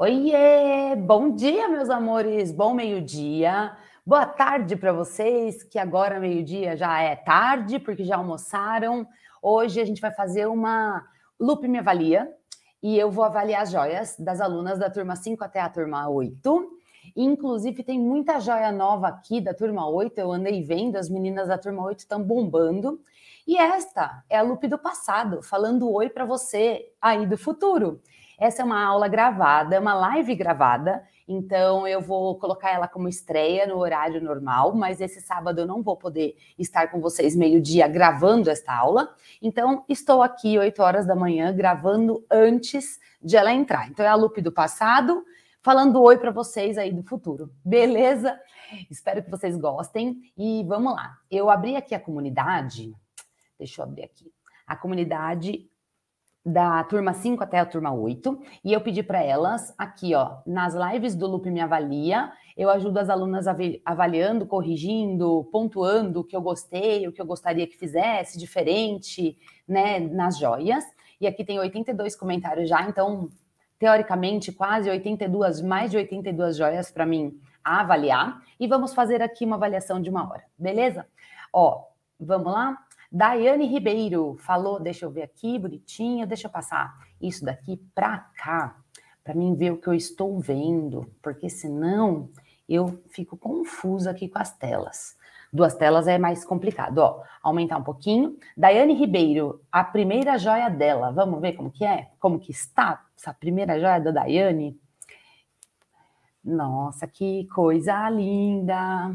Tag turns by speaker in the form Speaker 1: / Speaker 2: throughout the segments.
Speaker 1: Oiê! Bom dia, meus amores! Bom meio-dia! Boa tarde para vocês, que agora meio-dia já é tarde, porque já almoçaram. Hoje a gente vai fazer uma Lupe Me Avalia e eu vou avaliar as joias das alunas da turma 5 até a turma 8. Inclusive, tem muita joia nova aqui da turma 8. Eu andei vendo, as meninas da turma 8 estão bombando. E esta é a Lupe do passado, falando oi para você aí do futuro. Essa é uma aula gravada, é uma live gravada, então eu vou colocar ela como estreia no horário normal, mas esse sábado eu não vou poder estar com vocês meio-dia gravando esta aula. Então estou aqui 8 horas da manhã gravando antes de ela entrar. Então é a loop do passado, falando oi para vocês aí do futuro. Beleza? Espero que vocês gostem e vamos lá. Eu abri aqui a comunidade. Deixa eu abrir aqui. A comunidade da turma 5 até a turma 8, e eu pedi para elas aqui, ó, nas lives do Loop Me Avalia, eu ajudo as alunas avaliando, corrigindo, pontuando o que eu gostei, o que eu gostaria que fizesse diferente, né, nas joias. E aqui tem 82 comentários já, então, teoricamente, quase 82, mais de 82 joias para mim avaliar. E vamos fazer aqui uma avaliação de uma hora, beleza? Ó, vamos lá? Daiane Ribeiro falou, deixa eu ver aqui, bonitinha, deixa eu passar isso daqui para cá, para mim ver o que eu estou vendo, porque senão eu fico confusa aqui com as telas. Duas telas é mais complicado, ó. Aumentar um pouquinho. Daiane Ribeiro, a primeira joia dela. Vamos ver como que é? Como que está essa primeira joia da Daiane? Nossa, que coisa linda!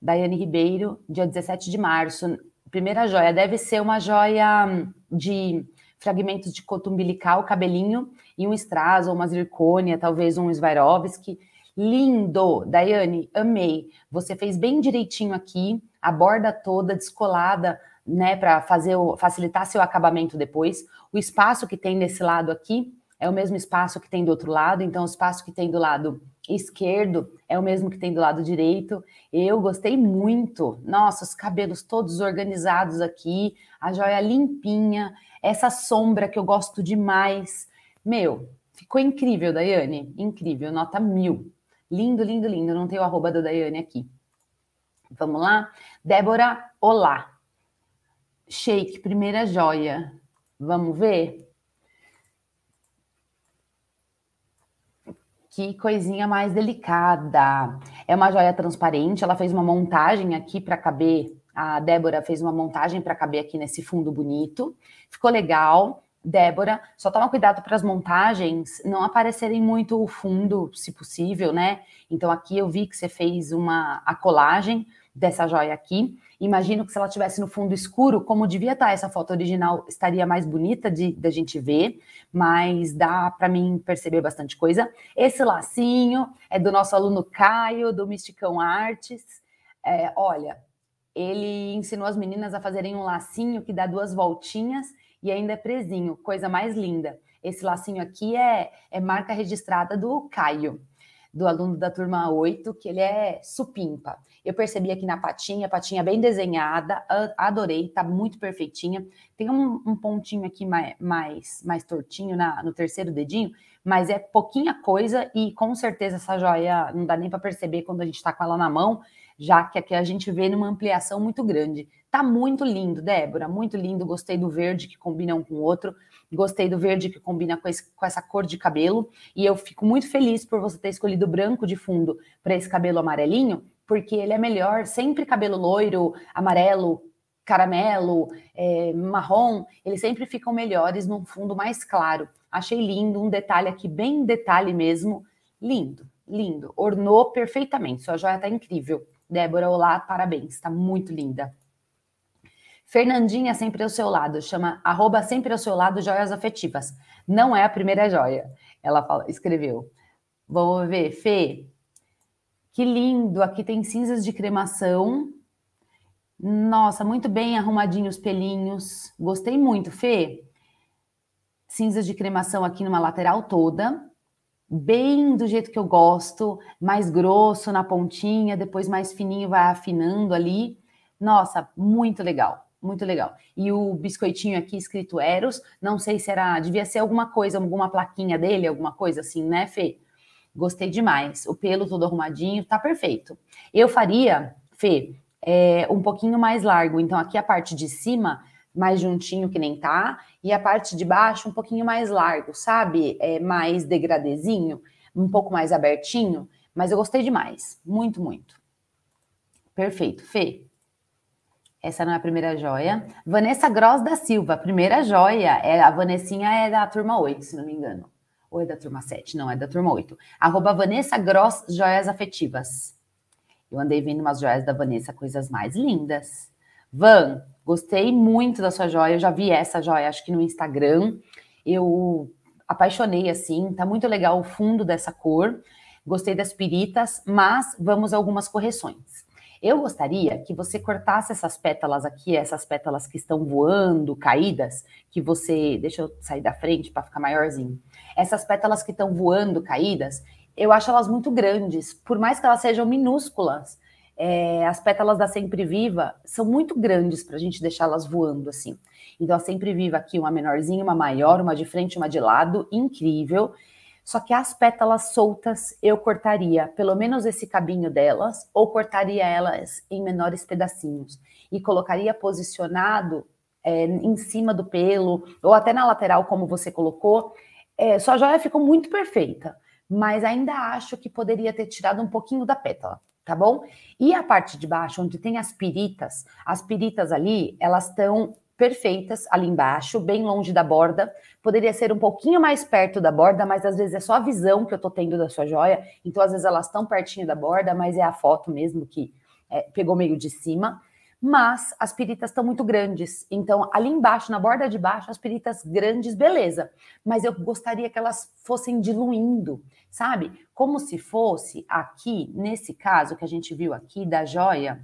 Speaker 1: Daiane Ribeiro, dia 17 de março, Primeira joia deve ser uma joia hum, de fragmentos de coto umbilical, cabelinho e um strass ou uma zircônia, talvez um Swarovski. Lindo, Daiane, amei. Você fez bem direitinho aqui, a borda toda descolada, né, para fazer o, facilitar seu acabamento depois. O espaço que tem desse lado aqui é o mesmo espaço que tem do outro lado, então o espaço que tem do lado esquerdo é o mesmo que tem do lado direito. Eu gostei muito. Nossa, os cabelos todos organizados aqui, a joia limpinha, essa sombra que eu gosto demais. Meu, ficou incrível, Daiane. Incrível, nota mil. Lindo, lindo, lindo. Não tem o arroba da Daiane aqui. Vamos lá? Débora, olá. Shake, primeira joia. Vamos ver? Que coisinha mais delicada. É uma joia transparente, ela fez uma montagem aqui para caber. A Débora fez uma montagem para caber aqui nesse fundo bonito. Ficou legal. Débora, só toma cuidado para as montagens não aparecerem muito o fundo, se possível, né? Então aqui eu vi que você fez uma a colagem, dessa joia aqui. Imagino que se ela tivesse no fundo escuro, como devia estar tá, essa foto original, estaria mais bonita de da gente ver, mas dá para mim perceber bastante coisa. Esse lacinho é do nosso aluno Caio, do Misticão Artes. É, olha, ele ensinou as meninas a fazerem um lacinho que dá duas voltinhas e ainda é presinho, coisa mais linda. Esse lacinho aqui é, é marca registrada do Caio do aluno da turma 8, que ele é supimpa. Eu percebi aqui na patinha, patinha bem desenhada, adorei, tá muito perfeitinha. Tem um, um pontinho aqui mais, mais, mais tortinho na, no terceiro dedinho, mas é pouquinha coisa e com certeza essa joia não dá nem para perceber quando a gente está com ela na mão, já que aqui a gente vê numa ampliação muito grande. Tá muito lindo, Débora, muito lindo. Gostei do verde que combina um com o outro. Gostei do verde que combina com, esse, com essa cor de cabelo. E eu fico muito feliz por você ter escolhido branco de fundo para esse cabelo amarelinho, porque ele é melhor. Sempre cabelo loiro, amarelo, caramelo, é, marrom, eles sempre ficam melhores num fundo mais claro. Achei lindo, um detalhe aqui, bem detalhe mesmo. Lindo, lindo. Ornou perfeitamente. Sua joia tá incrível. Débora, olá, parabéns. Tá muito linda. Fernandinha é sempre ao seu lado, chama arroba sempre ao seu lado joias afetivas. Não é a primeira joia. Ela fala, escreveu. Vamos ver, Fê. Que lindo, aqui tem cinzas de cremação. Nossa, muito bem arrumadinhos os pelinhos. Gostei muito, Fê. Cinzas de cremação aqui numa lateral toda bem do jeito que eu gosto, mais grosso na pontinha, depois mais fininho vai afinando ali. Nossa, muito legal. Muito legal. E o biscoitinho aqui escrito Eros, não sei se era, devia ser alguma coisa, alguma plaquinha dele, alguma coisa assim, né, Fê? Gostei demais. O pelo todo arrumadinho, tá perfeito. Eu faria, Fê, é, um pouquinho mais largo. Então, aqui a parte de cima, mais juntinho que nem tá, e a parte de baixo um pouquinho mais largo, sabe? É, mais degradezinho, um pouco mais abertinho. Mas eu gostei demais. Muito, muito. Perfeito. Fê, essa não é a primeira joia. Vanessa Gross da Silva, primeira joia. É, a Vanessinha é da turma 8, se não me engano. Ou é da turma 7? Não, é da turma 8. Arroba Vanessa Gross Joias Afetivas. Eu andei vendo umas joias da Vanessa, coisas mais lindas. Van, gostei muito da sua joia. Eu já vi essa joia, acho que no Instagram. Eu apaixonei, assim. Tá muito legal o fundo dessa cor. Gostei das piritas, mas vamos a algumas correções. Eu gostaria que você cortasse essas pétalas aqui, essas pétalas que estão voando, caídas, que você. Deixa eu sair da frente para ficar maiorzinho. Essas pétalas que estão voando, caídas, eu acho elas muito grandes, por mais que elas sejam minúsculas. É, as pétalas da Sempre Viva são muito grandes para a gente deixá-las voando assim. Então, a Sempre Viva aqui, uma menorzinha, uma maior, uma de frente, uma de lado, incrível. Só que as pétalas soltas eu cortaria, pelo menos esse cabinho delas, ou cortaria elas em menores pedacinhos e colocaria posicionado é, em cima do pelo ou até na lateral, como você colocou. É, sua joia ficou muito perfeita, mas ainda acho que poderia ter tirado um pouquinho da pétala tá bom? E a parte de baixo, onde tem as piritas, as piritas ali, elas estão perfeitas ali embaixo, bem longe da borda. Poderia ser um pouquinho mais perto da borda, mas às vezes é só a visão que eu tô tendo da sua joia. Então, às vezes elas estão pertinho da borda, mas é a foto mesmo que é, pegou meio de cima. Mas as piritas estão muito grandes. Então, ali embaixo, na borda de baixo, as piritas grandes, beleza. Mas eu gostaria que elas fossem diluindo, sabe? Como se fosse aqui, nesse caso que a gente viu aqui da joia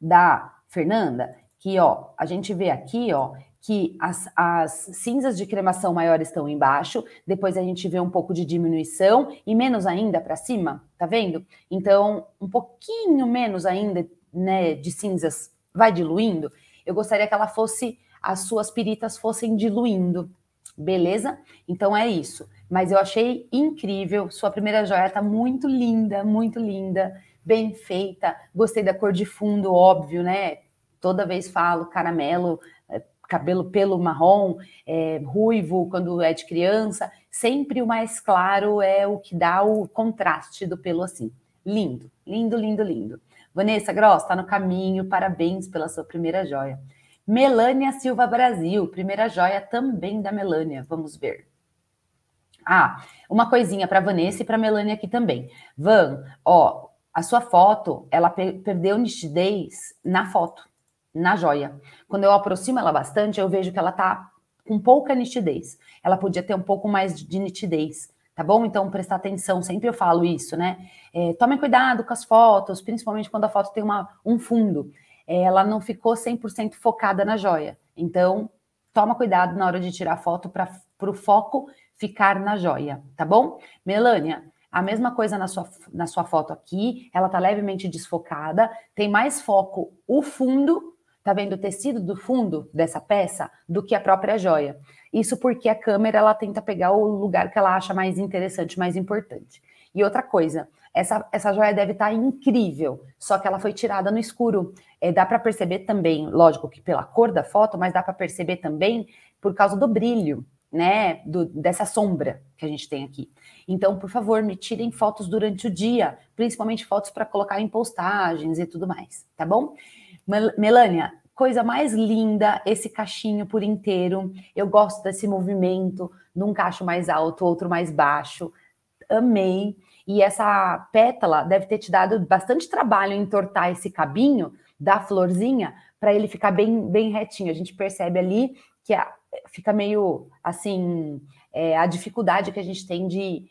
Speaker 1: da Fernanda, que ó, a gente vê aqui, ó, que as, as cinzas de cremação maior estão embaixo, depois a gente vê um pouco de diminuição e menos ainda para cima, tá vendo? Então, um pouquinho menos ainda, né, de cinzas vai diluindo. Eu gostaria que ela fosse as suas piritas fossem diluindo. Beleza? Então é isso. Mas eu achei incrível. Sua primeira joia tá muito linda, muito linda, bem feita. Gostei da cor de fundo, óbvio, né? toda vez falo caramelo, eh, cabelo pelo marrom, é, ruivo quando é de criança, sempre o mais claro é o que dá o contraste do pelo assim. Lindo, lindo, lindo, lindo. Vanessa Gross, está no caminho, parabéns pela sua primeira joia. Melânia Silva Brasil, primeira joia também da Melânia, vamos ver. Ah, uma coisinha para Vanessa e para Melânia aqui também. Van, ó, a sua foto, ela per perdeu nitidez na foto na joia. Quando eu aproximo ela bastante, eu vejo que ela está com pouca nitidez. Ela podia ter um pouco mais de nitidez, tá bom? Então, prestar atenção, sempre eu falo isso, né? É, tomem cuidado com as fotos, principalmente quando a foto tem uma, um fundo. É, ela não ficou 100% focada na joia. Então, toma cuidado na hora de tirar a foto para o foco ficar na joia, tá bom? Melânia, a mesma coisa na sua, na sua foto aqui, ela tá levemente desfocada, tem mais foco o fundo tá vendo o tecido do fundo dessa peça do que a própria joia. Isso porque a câmera ela tenta pegar o lugar que ela acha mais interessante, mais importante. E outra coisa, essa, essa joia deve estar tá incrível, só que ela foi tirada no escuro. É, dá para perceber também, lógico que pela cor da foto, mas dá para perceber também por causa do brilho, né, do, dessa sombra que a gente tem aqui. Então, por favor, me tirem fotos durante o dia, principalmente fotos para colocar em postagens e tudo mais, tá bom? Melania, coisa mais linda esse cachinho por inteiro. Eu gosto desse movimento, num cacho mais alto, outro mais baixo. Amei. E essa pétala deve ter te dado bastante trabalho entortar esse cabinho da florzinha para ele ficar bem, bem retinho. A gente percebe ali que a, fica meio assim é, a dificuldade que a gente tem de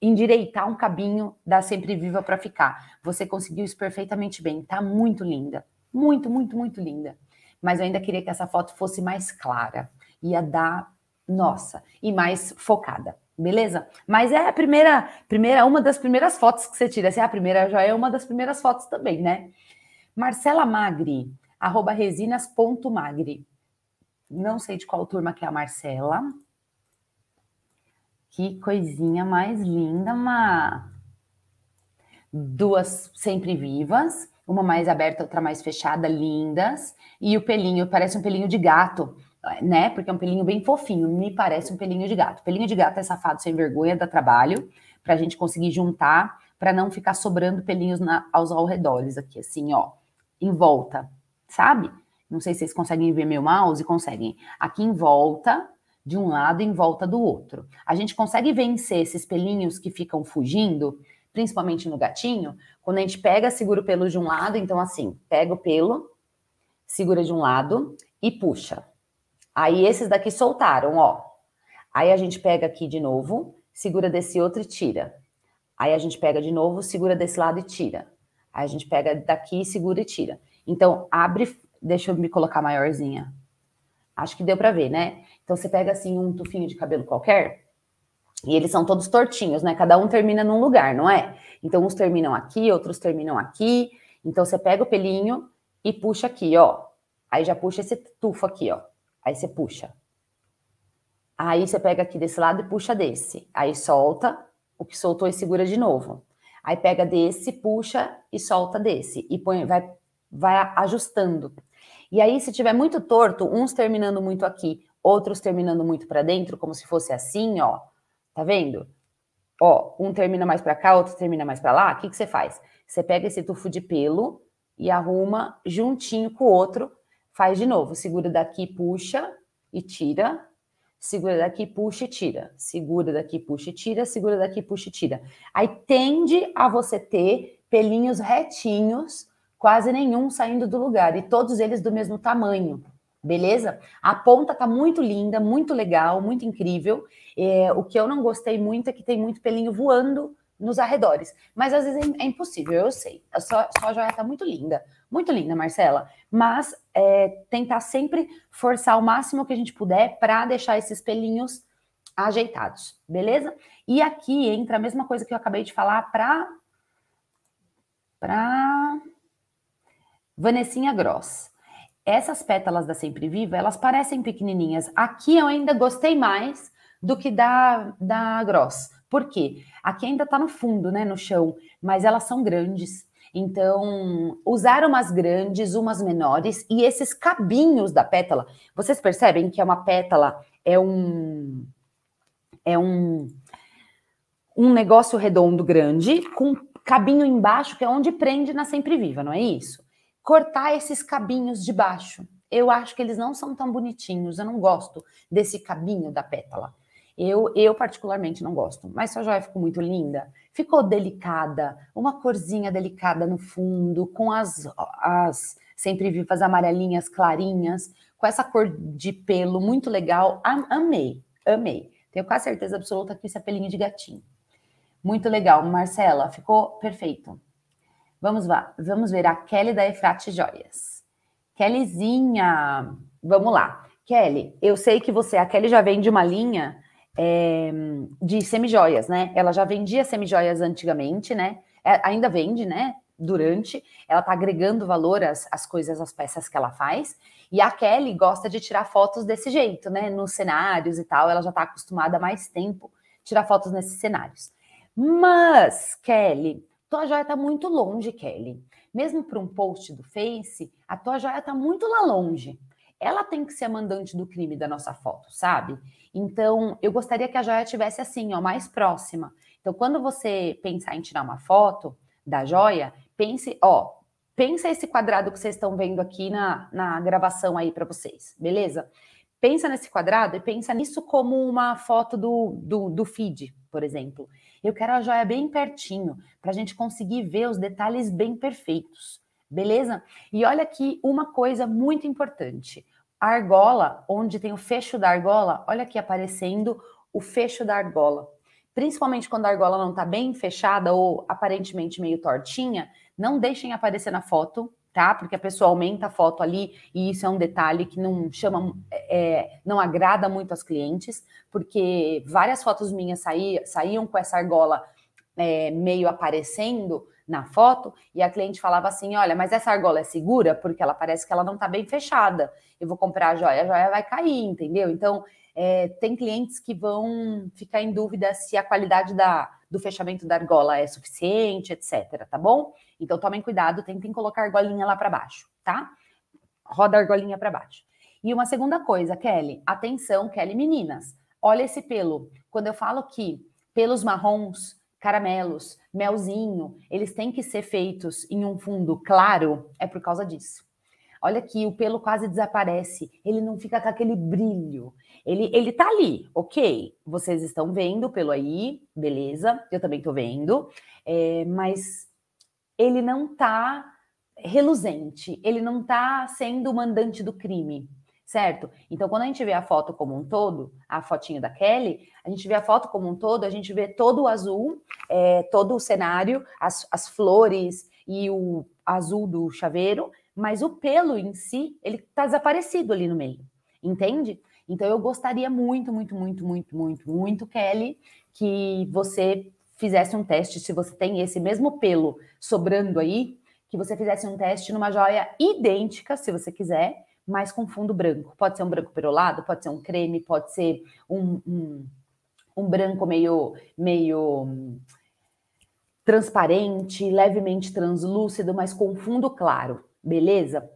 Speaker 1: endireitar um cabinho da sempre viva para ficar. Você conseguiu isso perfeitamente bem. Tá muito linda. Muito, muito, muito linda. Mas eu ainda queria que essa foto fosse mais clara. Ia dar, nossa, e mais focada. Beleza? Mas é a primeira, primeira, uma das primeiras fotos que você tira. Se é a primeira, já é uma das primeiras fotos também, né? Marcela Magri, arroba resinas.magri. Não sei de qual turma que é a Marcela. Que coisinha mais linda, Má. Duas sempre vivas uma mais aberta, outra mais fechada, lindas. E o pelinho parece um pelinho de gato, né? Porque é um pelinho bem fofinho, me parece um pelinho de gato. Pelinho de gato é safado, sem vergonha, dá trabalho para a gente conseguir juntar, para não ficar sobrando pelinhos na, aos alredores aqui, assim, ó, em volta, sabe? Não sei se vocês conseguem ver meu mouse, conseguem. Aqui em volta, de um lado em volta do outro. A gente consegue vencer esses pelinhos que ficam fugindo, principalmente no gatinho, quando a gente pega, segura o pelo de um lado, então assim, pega o pelo, segura de um lado e puxa. Aí esses daqui soltaram, ó. Aí a gente pega aqui de novo, segura desse outro e tira. Aí a gente pega de novo, segura desse lado e tira. Aí a gente pega daqui, segura e tira. Então, abre, deixa eu me colocar maiorzinha. Acho que deu para ver, né? Então você pega assim um tufinho de cabelo qualquer, e eles são todos tortinhos, né? Cada um termina num lugar, não é? Então, uns terminam aqui, outros terminam aqui. Então, você pega o pelinho e puxa aqui, ó. Aí já puxa esse tufo aqui, ó. Aí você puxa. Aí você pega aqui desse lado e puxa desse. Aí solta, o que soltou e segura de novo. Aí pega desse, puxa e solta desse. E põe, vai, vai ajustando. E aí, se tiver muito torto, uns terminando muito aqui, outros terminando muito para dentro, como se fosse assim, ó Tá vendo? Ó, um termina mais para cá, outro termina mais para lá. O que, que você faz? Você pega esse tufo de pelo e arruma juntinho com o outro. Faz de novo. Segura daqui, puxa e tira. Segura daqui, puxa e tira. Segura daqui, puxa e tira. Segura daqui, puxa e tira. Aí tende a você ter pelinhos retinhos, quase nenhum saindo do lugar, e todos eles do mesmo tamanho. Beleza? A ponta tá muito linda, muito legal, muito incrível. É, o que eu não gostei muito é que tem muito pelinho voando nos arredores. Mas às vezes é, impossível, eu sei. A sua, sua joia tá muito linda, muito linda, Marcela. Mas é, tentar sempre forçar o máximo que a gente puder para deixar esses pelinhos ajeitados, beleza? E aqui entra a mesma coisa que eu acabei de falar para. para. Vanessinha Gross essas pétalas da Sempre Viva, elas parecem pequenininhas. Aqui eu ainda gostei mais do que da, da Gross. Por quê? Aqui ainda está no fundo, né, no chão, mas elas são grandes. Então, usar umas grandes, umas menores, e esses cabinhos da pétala, vocês percebem que é uma pétala, é um. É um. Um negócio redondo grande, com cabinho embaixo, que é onde prende na Sempre Viva, não é isso? cortar esses cabinhos de baixo. Eu acho que eles não são tão bonitinhos, eu não gosto desse cabinho da pétala. Eu, eu particularmente não gosto, mas sua joia ficou muito linda. Ficou delicada, uma corzinha delicada no fundo, com as, as sempre vivas amarelinhas clarinhas, com essa cor de pelo muito legal. amei, amei. Tenho quase certeza absoluta que isso é pelinho de gatinho. Muito legal, Marcela, ficou perfeito. Vamos lá, vamos ver a Kelly da Efrate Joias. Kellyzinha, vamos lá. Kelly, eu sei que você, a Kelly já vende uma linha é, de semijoias, né? Ela já vendia semijoias antigamente, né? É, ainda vende, né? Durante, ela tá agregando valor às, às coisas, às peças que ela faz. E a Kelly gosta de tirar fotos desse jeito, né? Nos cenários e tal. Ela já tá acostumada há mais tempo tirar fotos nesses cenários. Mas, Kelly, tua joia está muito longe, Kelly. Mesmo para um post do Face, a tua joia está muito lá longe. Ela tem que ser a mandante do crime da nossa foto, sabe? Então, eu gostaria que a joia tivesse assim, ó, mais próxima. Então, quando você pensar em tirar uma foto da joia, pense, ó, pensa esse quadrado que vocês estão vendo aqui na, na gravação aí para vocês, beleza? pensa nesse quadrado e pensa nisso como uma foto do, do, do feed, por exemplo. Eu quero a joia bem pertinho, para a gente conseguir ver os detalhes bem perfeitos, beleza? E olha aqui uma coisa muito importante. A argola, onde tem o fecho da argola, olha aqui aparecendo o fecho da argola. Principalmente quando a argola não está bem fechada ou aparentemente meio tortinha, não deixem aparecer na foto, tá? Porque a pessoa aumenta a foto ali e isso é um detalhe que não chama, é, é não agrada muito aos clientes, porque várias fotos minhas saí, saíam com essa argola é, meio aparecendo na foto e a cliente falava assim, olha, mas essa argola é segura porque ela parece que ela não está bem fechada. Eu vou comprar a joia, a joia vai cair, entendeu? Então é, tem clientes que vão ficar em dúvida se a qualidade da do fechamento da argola é suficiente, etc. Tá bom? Então tomem cuidado, tentem colocar a argolinha lá para baixo, tá? Roda a argolinha para baixo. E uma segunda coisa, Kelly, atenção, Kelly, meninas, olha esse pelo. Quando eu falo que pelos marrons, caramelos, melzinho, eles têm que ser feitos em um fundo claro, é por causa disso. Olha que o pelo quase desaparece, ele não fica com aquele brilho. Ele, ele tá ali, ok. Vocês estão vendo pelo aí, beleza, eu também tô vendo, é, mas ele não tá reluzente, ele não tá sendo o mandante do crime, certo? Então, quando a gente vê a foto como um todo, a fotinho da Kelly, a gente vê a foto como um todo, a gente vê todo o azul, é, todo o cenário, as, as flores e o azul do chaveiro, mas o pelo em si, ele tá desaparecido ali no meio, entende? Então eu gostaria muito, muito, muito, muito, muito, muito, Kelly, que você fizesse um teste, se você tem esse mesmo pelo sobrando aí, que você fizesse um teste numa joia idêntica, se você quiser, mas com fundo branco. Pode ser um branco perolado, pode ser um creme, pode ser um, um, um branco meio, meio hum, transparente, levemente translúcido, mas com fundo claro beleza?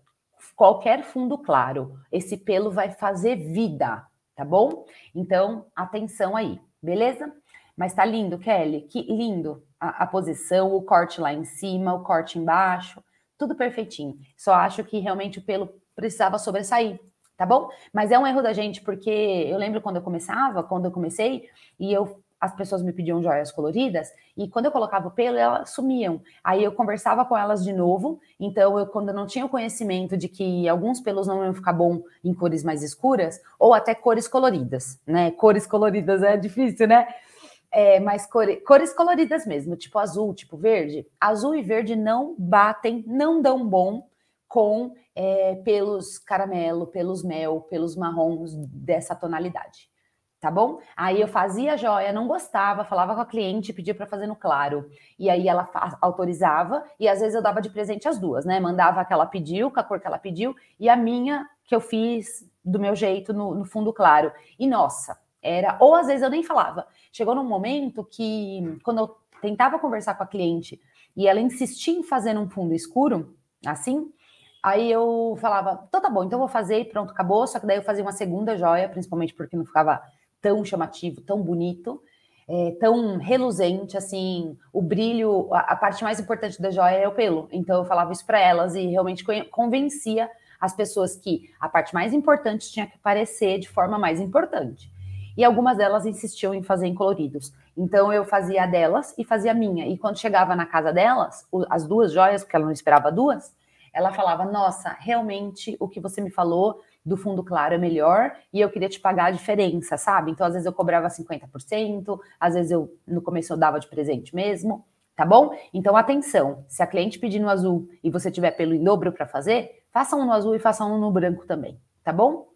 Speaker 1: Qualquer fundo claro, esse pelo vai fazer vida, tá bom? Então, atenção aí, beleza? Mas tá lindo, Kelly, que lindo a, a posição, o corte lá em cima, o corte embaixo, tudo perfeitinho. Só acho que realmente o pelo precisava sobressair, tá bom? Mas é um erro da gente, porque eu lembro quando eu começava, quando eu comecei, e eu as pessoas me pediam joias coloridas e quando eu colocava o pelo, elas sumiam. Aí eu conversava com elas de novo. Então, eu, quando eu não tinha o conhecimento de que alguns pelos não iam ficar bom em cores mais escuras, ou até cores coloridas, né? Cores coloridas é difícil, né? É, mas cores, cores coloridas mesmo, tipo azul, tipo verde. Azul e verde não batem, não dão bom com é, pelos caramelo, pelos mel, pelos marrons dessa tonalidade tá bom? Aí eu fazia a joia, não gostava, falava com a cliente, pedia para fazer no claro. E aí ela autorizava e às vezes eu dava de presente as duas, né? Mandava a que ela pediu, com a cor que ela pediu e a minha que eu fiz do meu jeito no, no fundo claro. E nossa, era ou às vezes eu nem falava. Chegou num momento que quando eu tentava conversar com a cliente e ela insistia em fazer um fundo escuro, assim, Aí eu falava, então tá bom, então vou fazer e pronto, acabou. Só que daí eu fazia uma segunda joia, principalmente porque não ficava tão chamativo, tão bonito, é, tão reluzente, assim, o brilho, a, a, parte mais importante da joia é o pelo. Então eu falava isso para elas e realmente convencia as pessoas que a parte mais importante tinha que aparecer de forma mais importante. E algumas delas insistiam em fazer em coloridos. Então eu fazia a delas e fazia a minha. E quando chegava na casa delas, as duas joias, porque ela não esperava duas, ela falava: Nossa, realmente o que você me falou do fundo claro é melhor e eu queria te pagar a diferença, sabe? Então, às vezes eu cobrava 50%, às vezes eu no começo eu dava de presente mesmo, tá bom? Então, atenção, se a cliente pedir no azul e você tiver pelo em dobro para fazer, faça um no azul e faça um no branco também, tá bom?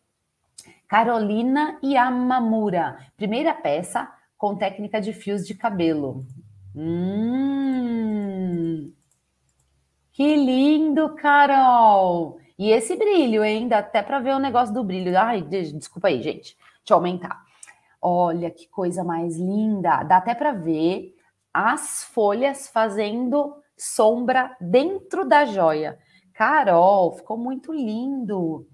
Speaker 1: Carolina Yamamura, primeira peça com técnica de fios de cabelo. Hum, que lindo, Carol! E esse brilho, ainda até para ver o negócio do brilho. Ai, desculpa aí, gente. Deixa eu aumentar. Olha que coisa mais linda. Dá até para ver as folhas fazendo sombra dentro da joia. Carol, ficou muito lindo.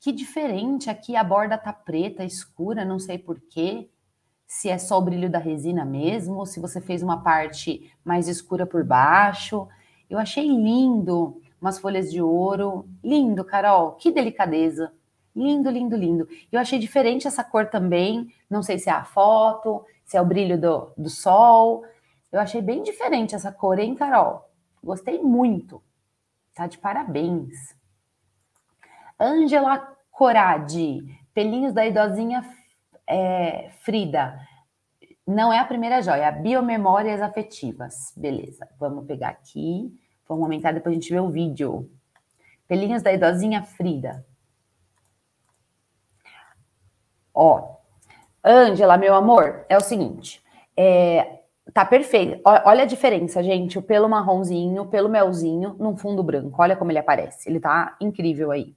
Speaker 1: Que diferente aqui a borda tá preta, escura, não sei por quê. Se é só o brilho da resina mesmo, ou se você fez uma parte mais escura por baixo. Eu achei lindo umas folhas de ouro. Lindo, Carol, que delicadeza. Lindo, lindo, lindo. Eu achei diferente essa cor também. Não sei se é a foto, se é o brilho do, do sol. Eu achei bem diferente essa cor, hein, Carol? Gostei muito. Tá de parabéns. Angela Coradi, pelinhos da idosinha é, Frida. Não é a primeira joia, é biomemórias afetivas. Beleza, vamos pegar aqui. Vamos aumentar, depois a gente vê o vídeo. Pelinhos da idosinha Frida. Ó, Ângela, meu amor, é o seguinte. É, tá perfeito. Olha a diferença, gente. O pelo marronzinho, o pelo melzinho, num fundo branco. Olha como ele aparece. Ele tá incrível aí.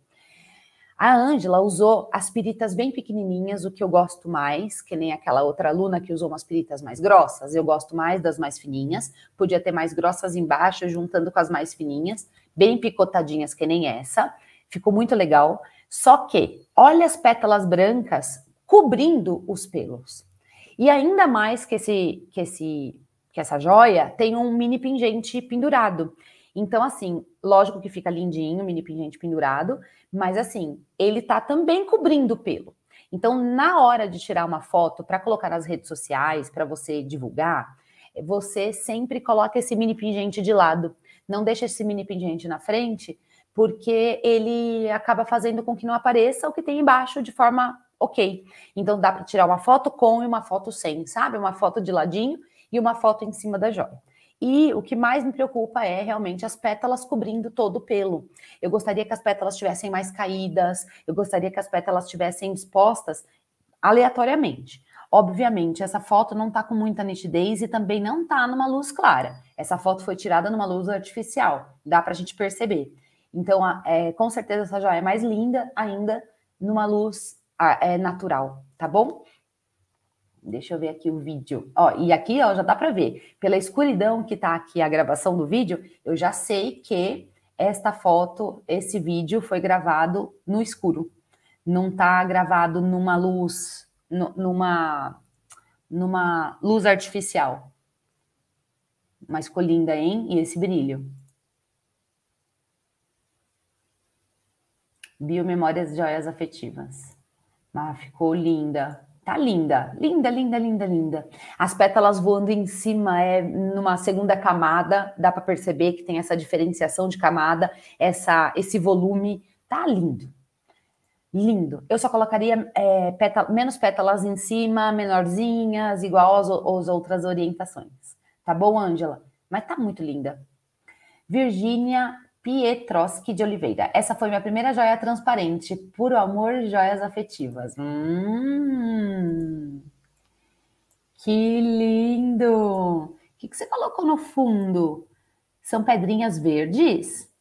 Speaker 1: A Ângela usou as piritas bem pequenininhas, o que eu gosto mais, que nem aquela outra aluna que usou umas piritas mais grossas. Eu gosto mais das mais fininhas. Podia ter mais grossas embaixo, juntando com as mais fininhas, bem picotadinhas, que nem essa. Ficou muito legal. Só que, olha as pétalas brancas cobrindo os pelos. E ainda mais que esse que esse que essa joia tem um mini pingente pendurado. Então, assim, lógico que fica lindinho, mini pingente pendurado, mas assim, ele tá também cobrindo o pelo. Então, na hora de tirar uma foto para colocar nas redes sociais, para você divulgar, você sempre coloca esse mini pingente de lado. Não deixa esse mini pingente na frente, porque ele acaba fazendo com que não apareça o que tem embaixo de forma ok. Então dá para tirar uma foto com e uma foto sem, sabe? Uma foto de ladinho e uma foto em cima da joia. E o que mais me preocupa é realmente as pétalas cobrindo todo o pelo. Eu gostaria que as pétalas tivessem mais caídas, eu gostaria que as pétalas tivessem dispostas aleatoriamente. Obviamente, essa foto não está com muita nitidez e também não está numa luz clara. Essa foto foi tirada numa luz artificial, dá para a gente perceber. Então, é, com certeza, essa joia é mais linda ainda numa luz ah, é, natural, tá bom? Deixa eu ver aqui o vídeo. Ó, e aqui ó, já dá para ver. Pela escuridão que está aqui a gravação do vídeo, eu já sei que esta foto, esse vídeo foi gravado no escuro. Não está gravado numa luz, numa, numa luz artificial. Mas ficou linda, hein? E esse brilho. Biomemórias joias afetivas. Ah, ficou linda. Tá linda, linda, linda, linda, linda. As pétalas voando em cima é numa segunda camada, dá para perceber que tem essa diferenciação de camada, essa esse volume, tá lindo. Lindo. Eu só colocaria é, pétala, menos pétalas em cima, menorzinhas, igual às, outras orientações. Tá bom, Ângela? Mas tá muito linda. Virgínia Pietroski de Oliveira. Essa foi minha primeira joia transparente, puro amor, joias afetivas. Hum, que lindo! O que, que você colocou no fundo? São pedrinhas verdes?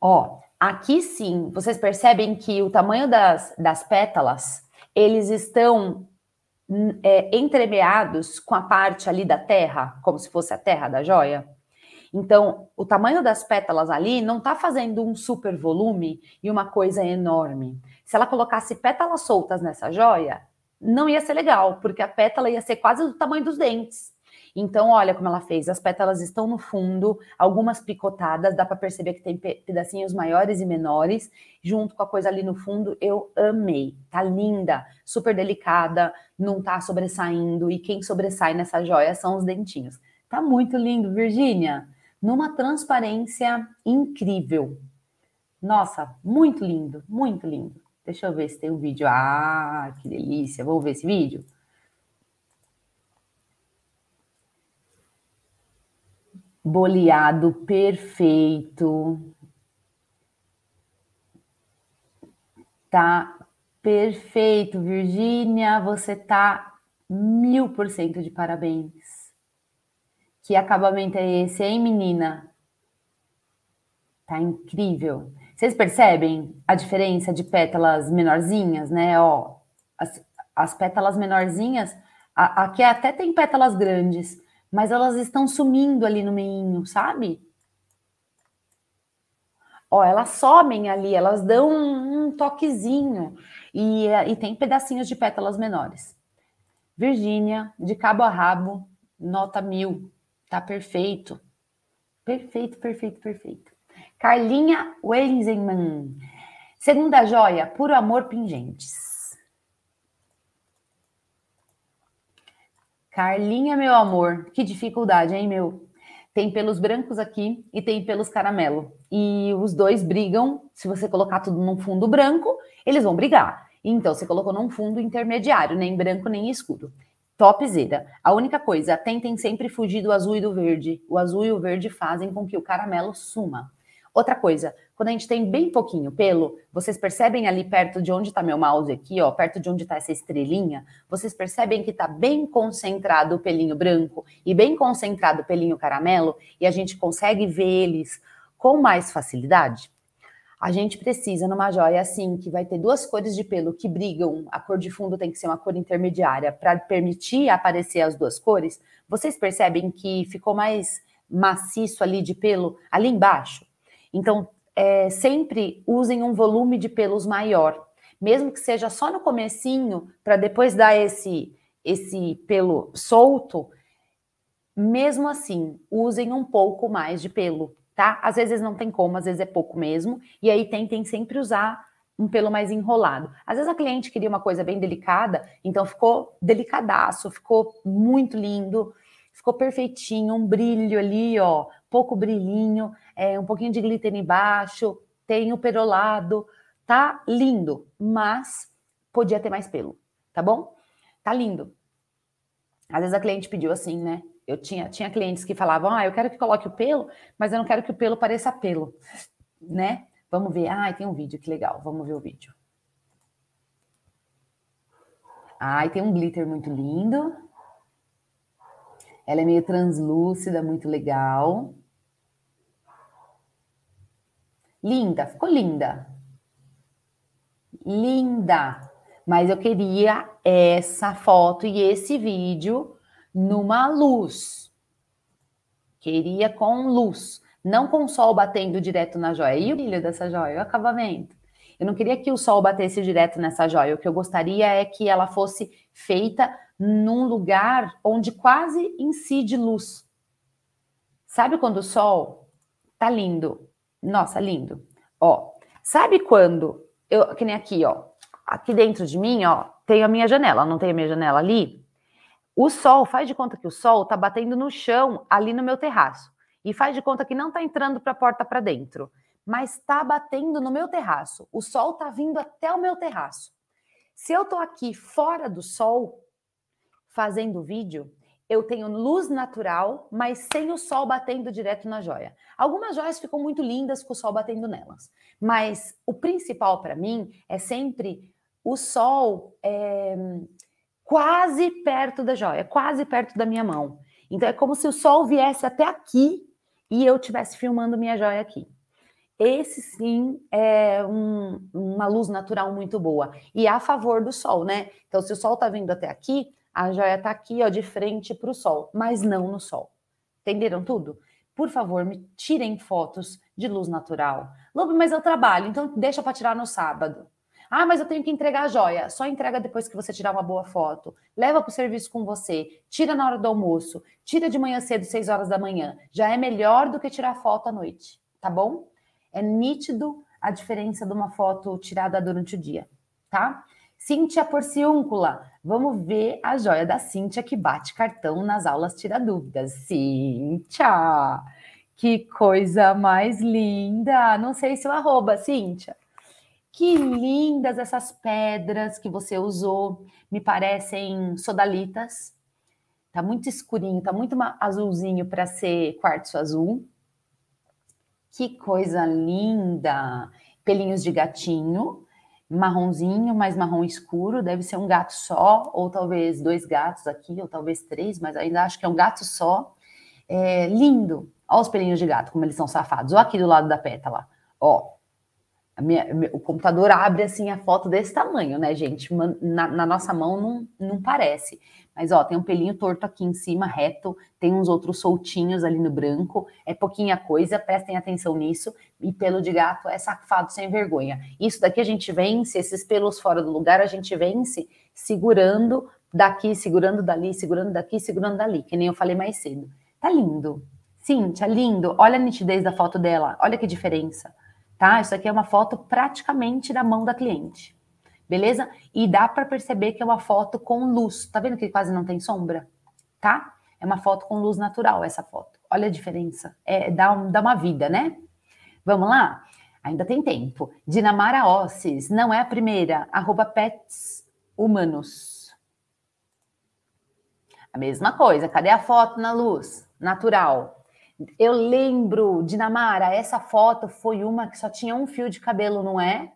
Speaker 1: Ó, aqui sim, vocês percebem que o tamanho das, das pétalas, eles estão hum, é, entremeados com a parte ali da terra, como se fosse a terra da joia? Então, o tamanho das pétalas ali não está fazendo um super volume e uma coisa enorme. Se ela colocasse pétalas soltas nessa joia, não ia ser legal, porque a pétala ia ser quase do tamanho dos dentes. Então, olha como ela fez. As pétalas estão no fundo, algumas picotadas, dá para perceber que tem pedacinhos maiores e menores, junto com a coisa ali no fundo. Eu amei. Tá linda, super delicada, não tá sobressaindo. E quem sobressai nessa joia são os dentinhos. Tá muito lindo, Virgínia numa transparência incrível. Nossa, muito lindo, muito lindo. Deixa eu ver se tem um vídeo. Ah, que delícia! Vamos ver esse vídeo? Boleado perfeito. Tá perfeito, Virgínia. Você tá mil por cento de parabéns. Que acabamento é esse, hein, menina? Tá incrível. Vocês percebem a diferença de pétalas menorzinhas, né? Ó, as, as pétalas menorzinhas, a, aqui até tem pétalas grandes, mas elas estão sumindo ali no meinho, sabe? Ó, elas somem ali, elas dão um, um toquezinho. E, e tem pedacinhos de pétalas menores. Virgínia, de cabo a rabo, nota mil. Tá perfeito. Perfeito, perfeito, perfeito. Carlinha Wellingsman. Segunda joia, puro amor pingentes. Carlinha, meu amor, que dificuldade, hein, meu? Tem pelos brancos aqui e tem pelos caramelo. E os dois brigam. Se você colocar tudo num fundo branco, eles vão brigar. Então, você colocou num fundo intermediário, nem branco nem escuro. Topzera. A única coisa, tentem sempre fugir do azul e do verde. O azul e o verde fazem com que o caramelo suma. Outra coisa, quando a gente tem bem pouquinho pelo, vocês percebem ali perto de onde está meu mouse aqui, ó, perto de onde está essa estrelinha, vocês percebem que está bem concentrado o pelinho branco e bem concentrado o pelinho caramelo e a gente consegue ver eles com mais facilidade? A gente precisa numa joia assim, que vai ter duas cores de pelo que brigam, a cor de fundo tem que ser uma cor intermediária para permitir aparecer as duas cores. Vocês percebem que ficou mais maciço ali de pelo ali embaixo? Então, é, sempre usem um volume de pelos maior, mesmo que seja só no comecinho, para depois dar esse esse pelo solto, mesmo assim, usem um pouco mais de pelo, tá? Às vezes não tem como, às vezes é pouco mesmo, e aí tentem sempre usar um pelo mais enrolado. Às vezes a cliente queria uma coisa bem delicada, então ficou delicadaço, ficou muito lindo, ficou perfeitinho, um brilho ali, ó, pouco brilhinho, é, um pouquinho de glitter embaixo, tem o perolado, tá lindo, mas podia ter mais pelo, tá bom? Tá lindo. Às vezes a cliente pediu assim, né? eu tinha, tinha clientes que falavam, ah, eu quero que coloque o pelo, mas eu não quero que o pelo pareça pelo, né? Vamos ver, ah, tem um vídeo, que legal, vamos ver o vídeo. Ai, ah, tem um glitter muito lindo. Ela é meio translúcida, muito legal. Linda, ficou linda. Linda. Mas eu queria essa foto e esse vídeo numa luz. Queria com luz, não com o sol batendo direto na joia. E o brilho dessa joia, o acabamento. Eu não queria que o sol batesse direto nessa joia. O que eu gostaria é que ela fosse feita num lugar onde quase incide luz. Sabe quando o sol tá lindo? Nossa, lindo. Ó, sabe quando eu, que nem aqui, ó, aqui dentro de mim, ó, tem a minha janela, não tem a minha janela ali? O sol, faz de conta que o sol está batendo no chão ali no meu terraço. E faz de conta que não está entrando para a porta para dentro, mas está batendo no meu terraço. O sol está vindo até o meu terraço. Se eu estou aqui fora do sol, fazendo vídeo, eu tenho luz natural, mas sem o sol batendo direto na joia. Algumas joias ficam muito lindas com o sol batendo nelas, mas o principal para mim é sempre o sol é, quase perto da joia, quase perto da minha mão. Então é como se o sol viesse até aqui e eu estivesse filmando minha joia aqui. Esse sim é um, uma luz natural muito boa e a favor do sol, né? Então se o sol está vindo até aqui, a joia está aqui, ó, de frente para o sol, mas não no sol. Entenderam tudo? Por favor, me tirem fotos de luz natural. Lobo, mas eu trabalho, então deixa para tirar no sábado. Ah, mas eu tenho que entregar a joia. Só entrega depois que você tirar uma boa foto. Leva para o serviço com você. Tira na hora do almoço. Tira de manhã cedo, 6 horas da manhã. Já é melhor do que tirar foto à noite, tá bom? É nítido a diferença de uma foto tirada durante o dia, tá? Cíntia Porciúncula, vamos ver a joia da Cíntia que bate cartão nas aulas tira dúvidas. Cíntia, que coisa mais linda! Não sei se o arroba, Cíntia. Que lindas essas pedras que você usou, me parecem sodalitas. Tá muito escurinho, tá muito azulzinho para ser quartzo azul. Que coisa linda! Pelinhos de gatinho, marronzinho, mais marrom escuro, deve ser um gato só, ou talvez dois gatos aqui, ou talvez três, mas ainda acho que é um gato só. É, lindo! Olha os pelinhos de gato, como eles são safados. Olha aqui do lado da pétala. Ó, minha, o computador abre assim a foto desse tamanho, né, gente? Na, na, nossa mão não, não parece. Mas ó, tem um pelinho torto aqui em cima, reto, tem uns outros soltinhos ali no branco. É pouquinha coisa, prestem atenção nisso. E pelo de gato é safado sem vergonha. Isso daqui a gente vence, esses pelos fora do lugar a gente vence segurando daqui, segurando dali, segurando daqui, segurando dali, que nem eu falei mais cedo. Tá lindo. Cíntia, lindo. Olha a nitidez da foto dela, olha que diferença tá? Isso aqui é uma foto praticamente da mão da cliente, beleza? E dá para perceber que é uma foto com luz. Tá vendo que quase não tem sombra, tá? É uma foto com luz natural essa foto. Olha a diferença. É, dá, um, dá uma vida, né? Vamos lá? Ainda tem tempo. Dinamara Ossis, não é a primeira. Arroba pets humanos. A mesma coisa. Cadê a foto na luz? Natural. Eu lembro, Dinamara, essa foto foi uma que só tinha um fio de cabelo, não é?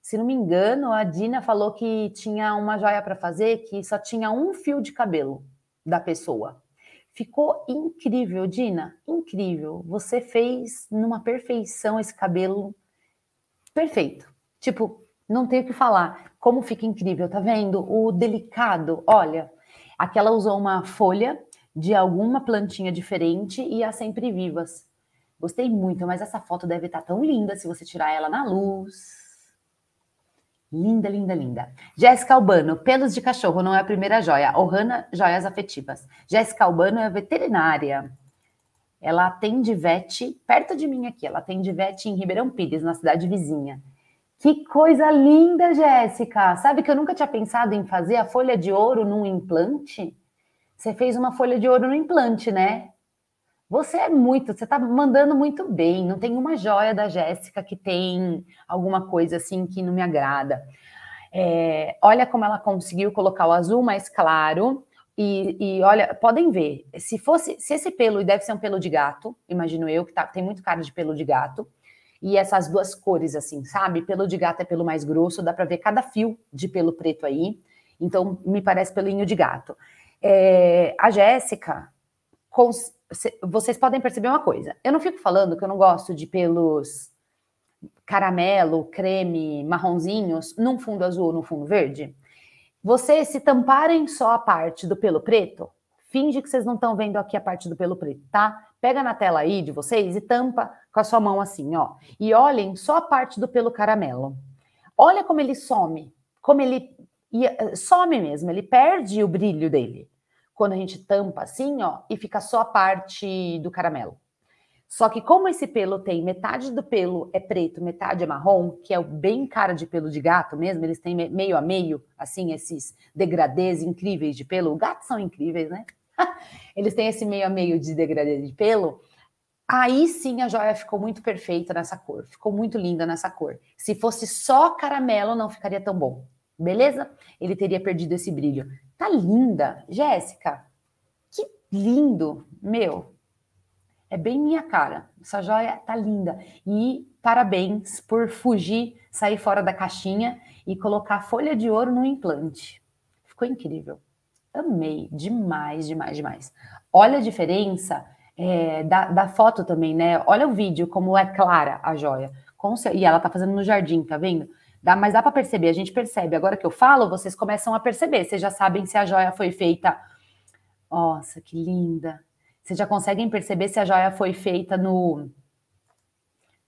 Speaker 1: Se não me engano, a Dina falou que tinha uma joia para fazer que só tinha um fio de cabelo da pessoa. Ficou incrível, Dina, incrível. Você fez numa perfeição esse cabelo perfeito. Tipo, não tenho o que falar. Como fica incrível, tá vendo? O delicado, olha. Aqui ela usou uma folha de alguma plantinha diferente e as sempre vivas. Gostei muito, mas essa foto deve estar tá tão linda se você tirar ela na luz. Linda, linda, linda. Jéssica Albano, pelos de cachorro não é a primeira joia. Ohana, joias afetivas. Jéssica Albano é veterinária. Ela atende vete perto de mim aqui. Ela atende vete em Ribeirão Pires, na cidade vizinha. Que coisa linda, Jéssica! Sabe que eu nunca tinha pensado em fazer a folha de ouro num implante? Você fez uma folha de ouro no implante, né? Você é muito, você tá mandando muito bem. Não tem uma joia da Jéssica que tem alguma coisa assim que não me agrada. É, olha como ela conseguiu colocar o azul mais claro. E, e, olha, podem ver, se fosse, se esse pelo, e deve ser um pelo de gato, imagino eu, que tá, tem muito cara de pelo de gato, e essas duas cores assim, sabe? Pelo de gato é pelo mais grosso, dá para ver cada fio de pelo preto aí, então me parece pelinho de gato. É, a Jéssica, vocês podem perceber uma coisa. Eu não fico falando que eu não gosto de pelos caramelo, creme, marronzinhos, num fundo azul, num fundo verde. Vocês se tamparem só a parte do pelo preto, finge que vocês não estão vendo aqui a parte do pelo preto, tá? Pega na tela aí de vocês e tampa com a sua mão assim, ó. E olhem só a parte do pelo caramelo. Olha como ele some, como ele e eh, some mesmo, ele perde o brilho dele. Quando a gente tampa assim, ó, e fica só a parte do caramelo. Só que como esse pelo tem metade do pelo é preto, metade é marrom, que é bem cara de pelo de gato mesmo, eles têm meio a meio, assim, esses degradês incríveis de pelo. Gatos são incríveis, né? eles têm esse meio a meio de degradê de pelo. Aí sim a joia ficou muito perfeita nessa cor, ficou muito linda nessa cor. Se fosse só caramelo, não ficaria tão bom. Beleza? Ele teria perdido esse brilho. Tá linda, Jéssica. Que lindo, meu. É bem minha cara. Essa joia tá linda. E parabéns por fugir, sair fora da caixinha e colocar folha de ouro no implante. Ficou incrível. Amei demais, demais, demais. Olha a diferença é, da, da, foto também, né? Olha o vídeo, como é clara a joia. e ela tá fazendo no jardim, tá vendo? Dá, mas dá para perceber, a gente percebe. Agora que eu falo, vocês começam a perceber. Vocês já sabem se a joia foi feita. Nossa, que linda! Vocês já conseguem perceber se a joia foi feita no.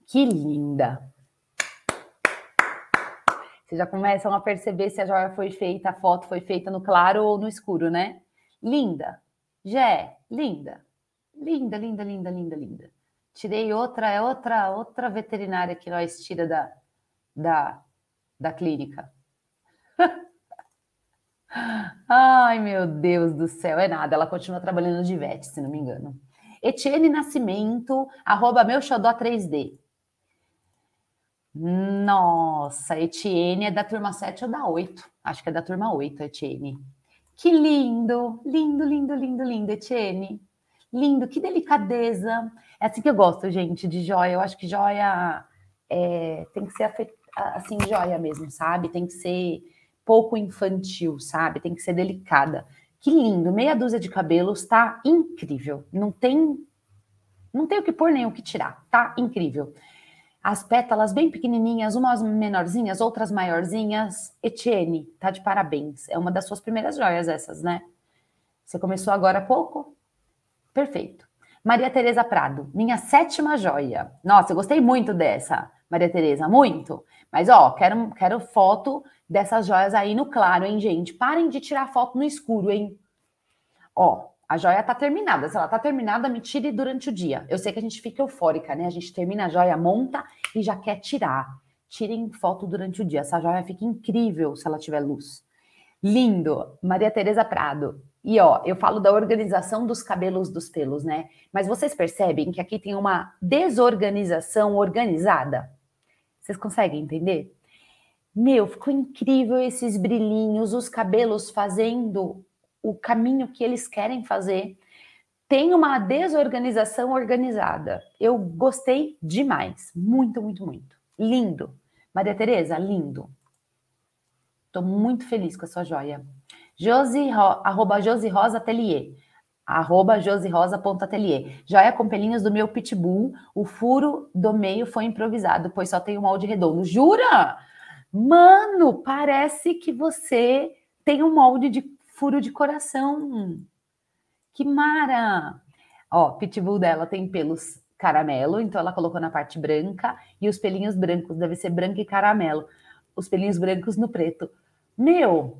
Speaker 1: Que linda! Vocês já começam a perceber se a joia foi feita, a foto foi feita no claro ou no escuro, né? Linda! Jé, linda! Linda, linda, linda, linda, linda. Tirei outra, é outra, outra veterinária que nós tira da, da da clínica. Ai, meu Deus do céu, é nada. Ela continua trabalhando de vete, se não me engano. Etienne Nascimento, arroba meu xodó 3D. Nossa, Etienne é da turma 7 ou da 8? Acho que é da turma 8, Etienne. Que lindo, lindo, lindo, lindo, lindo, Etienne. Lindo, que delicadeza. É assim que eu gosto, gente, de joia. Eu acho que joia é, tem que ser afetada assim, joia mesmo, sabe? Tem que ser pouco infantil, sabe? Tem que ser delicada. Que lindo, meia dúzia de cabelos, tá incrível. Não tem não tem o que pôr nem o que tirar, tá incrível. As pétalas bem pequenininhas, umas menorzinhas, outras maiorzinhas. Etienne, tá de parabéns. É uma das suas primeiras joias essas, né? Você começou agora há pouco? Perfeito. Maria Tereza Prado, minha sétima joia. Nossa, eu gostei muito dessa, Maria Tereza, muito. Mas, ó, quero, quero foto dessas joias aí no claro, hein, gente? Parem de tirar foto no escuro, hein? Ó, a joia tá terminada. Se ela tá terminada, me tire durante o dia. Eu sei que a gente fica eufórica, né? A gente termina a joia, monta e já quer tirar. Tirem foto durante o dia. Essa joia fica incrível se ela tiver luz. Lindo. Maria Tereza Prado. E ó, eu falo da organização dos cabelos dos pelos, né? Mas vocês percebem que aqui tem uma desorganização organizada? Vocês conseguem entender? Meu, ficou incrível esses brilhinhos, os cabelos fazendo o caminho que eles querem fazer. Tem uma desorganização organizada. Eu gostei demais. Muito, muito, muito. Lindo. Maria Tereza, lindo. Estou muito feliz com a sua joia. Josi, arroba Josi Rosa Atelier arroba josirosa.atelier. Joia é com pelinhos do meu pitbull, o furo do meio foi improvisado, pois só tem um molde redondo. Jura? Mano, parece que você tem um molde de furo de coração. Que mara! Ó, pitbull dela tem pelos caramelo, então ela colocou na parte branca, e os pelinhos brancos, deve ser branco e caramelo. Os pelinhos brancos no preto. Meu,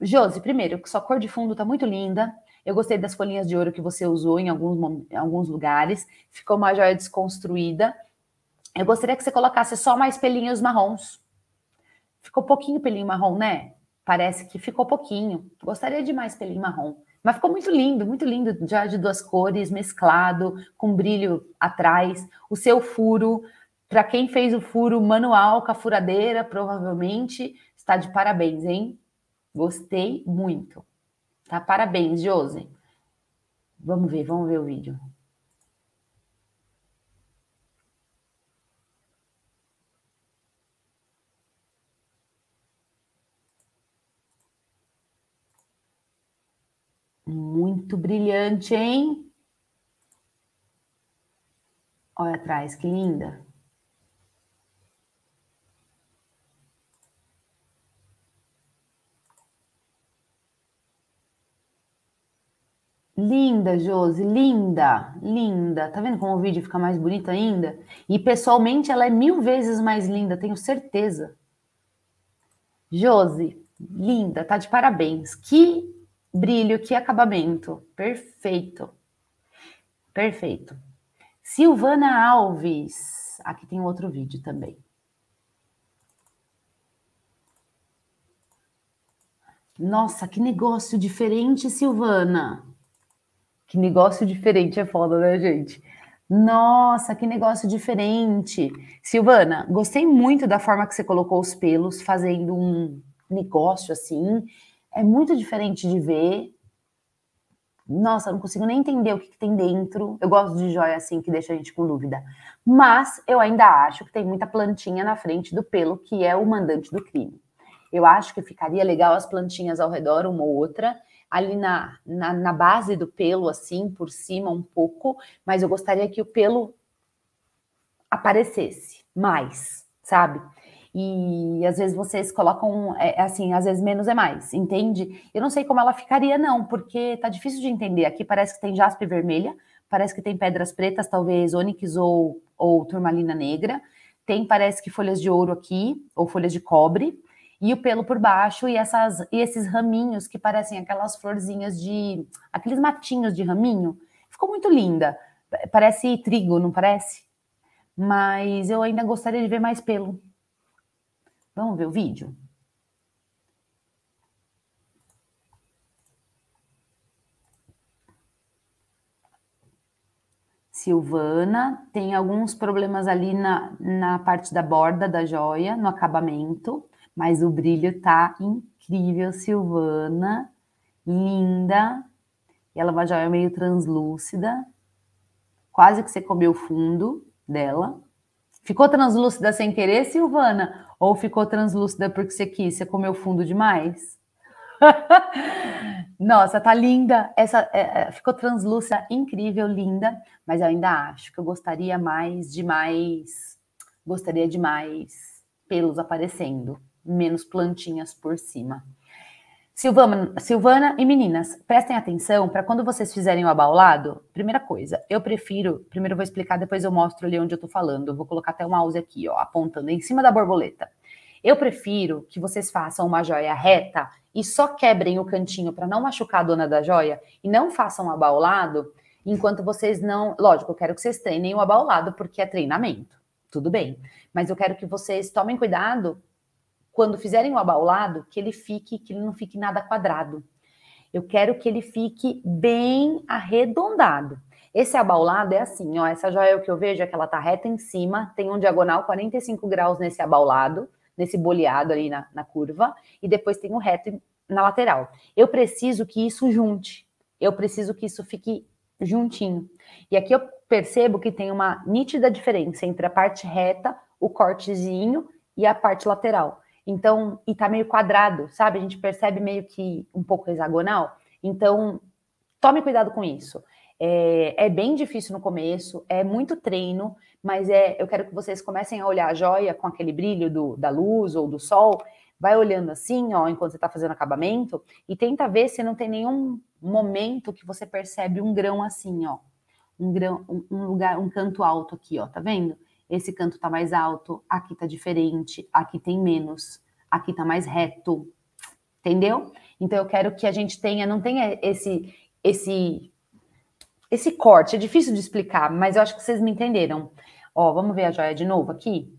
Speaker 1: Josi, primeiro, que sua cor de fundo tá muito linda, eu gostei das folhinhas de ouro que você usou em alguns, em alguns lugares. Ficou uma joia desconstruída. Eu gostaria que você colocasse só mais pelinhos marrons. Ficou pouquinho pelinho marrom, né? Parece que ficou pouquinho. Gostaria de mais pelinho marrom. Mas ficou muito lindo, muito lindo, já de duas cores, mesclado, com brilho atrás. O seu furo, para quem fez o furo manual com a furadeira, provavelmente está de parabéns, hein? Gostei muito. Tá? Parabéns, Josi. Vamos ver, vamos ver o vídeo. Muito brilhante, hein? Olha atrás, que linda. Linda, Josi, linda, linda. Tá vendo como o vídeo fica mais bonito ainda? E pessoalmente ela é mil vezes mais linda, tenho certeza. Josi, linda, tá de parabéns. Que brilho, que acabamento. Perfeito. Perfeito. Silvana Alves, aqui tem outro vídeo também. Nossa, que negócio diferente, Silvana. Que negócio diferente é foda, né, gente? Nossa, que negócio diferente. Silvana, gostei muito da forma que você colocou os pelos, fazendo um negócio assim. É muito diferente de ver. Nossa, não consigo nem entender o que, que tem dentro. Eu gosto de joia assim, que deixa a gente com dúvida. Mas eu ainda acho que tem muita plantinha na frente do pelo, que é o mandante do crime. Eu acho que ficaria legal as plantinhas ao redor, uma ou outra, ali na, na, na base do pelo, assim, por cima um pouco, mas eu gostaria que o pelo aparecesse mais, sabe? E às vezes vocês colocam, é, é, assim, às vezes menos é mais, entende? Eu não sei como ela ficaria, não, porque tá difícil de entender. Aqui parece que tem jaspe vermelha, parece que tem pedras pretas, talvez ônix ou, ou turmalina negra. Tem, parece que folhas de ouro aqui, ou folhas de cobre e o pelo por baixo e, essas, e esses raminhos que parecem aquelas florzinhas de. aqueles matinhos de raminho. Ficou muito linda. Parece trigo, não parece? Mas eu ainda gostaria de ver mais pelo. Vamos ver o vídeo? Silvana tem alguns problemas ali na, na parte da borda da joia, no acabamento mas o brilho tá incrível, Silvana. Linda. Ela é uma joia meio translúcida. Quase que você comeu o fundo dela. Ficou translúcida sem querer, Silvana? Ou ficou translúcida porque você quis? Você comeu fundo demais? Nossa, tá linda. Essa é, é, ficou translúcida, incrível, linda, mas eu ainda acho que eu gostaria mais de mais, gostaria de mais pelos aparecendo menos plantinhas por cima. Silvana, Silvana e meninas, prestem atenção para quando vocês fizerem o abaulado. Primeira coisa, eu prefiro. Primeiro eu vou explicar, depois eu mostro ali onde eu estou falando. vou colocar até o mouse aqui, ó, apontando em cima da borboleta. Eu prefiro que vocês façam uma joia reta e só quebrem o cantinho para não machucar a dona da joia e não façam abaulado enquanto vocês não. Lógico, eu quero que vocês treinem o abaulado, porque é treinamento, tudo bem. Mas eu quero que vocês tomem cuidado quando fizerem o abaulado, que ele fique, que ele não fique nada quadrado. Eu quero que ele fique bem arredondado. Esse abaulado é assim, ó, essa joia que eu vejo é que ela tá reta em cima, tem um diagonal 45 graus nesse abaulado, nesse boleado ali na, na curva, e depois tem um reto na lateral. Eu preciso que isso junte, eu preciso que isso fique juntinho. E aqui eu percebo que tem uma nítida diferença entre a parte reta, o cortezinho e a parte lateral. Então, e tá meio quadrado, sabe? A gente percebe meio que um pouco hexagonal. Então, tome cuidado com isso. É, é, bem difícil no começo, é muito treino, mas é, eu quero que vocês comecem a olhar a joia com aquele brilho do, da luz ou do sol. Vai olhando assim, ó, enquanto você está fazendo acabamento, e tenta ver se não tem nenhum momento que você percebe um grão assim, ó. Um grão, um, um lugar, um canto alto aqui, ó, tá vendo? esse canto tá mais alto, aqui tá diferente, aqui tem menos, aqui tá mais reto. Entendeu? Então eu quero que a gente tenha, não tenha esse esse esse corte, é difícil de explicar, mas eu acho que vocês me entenderam. Ó, vamos ver a joia de novo aqui.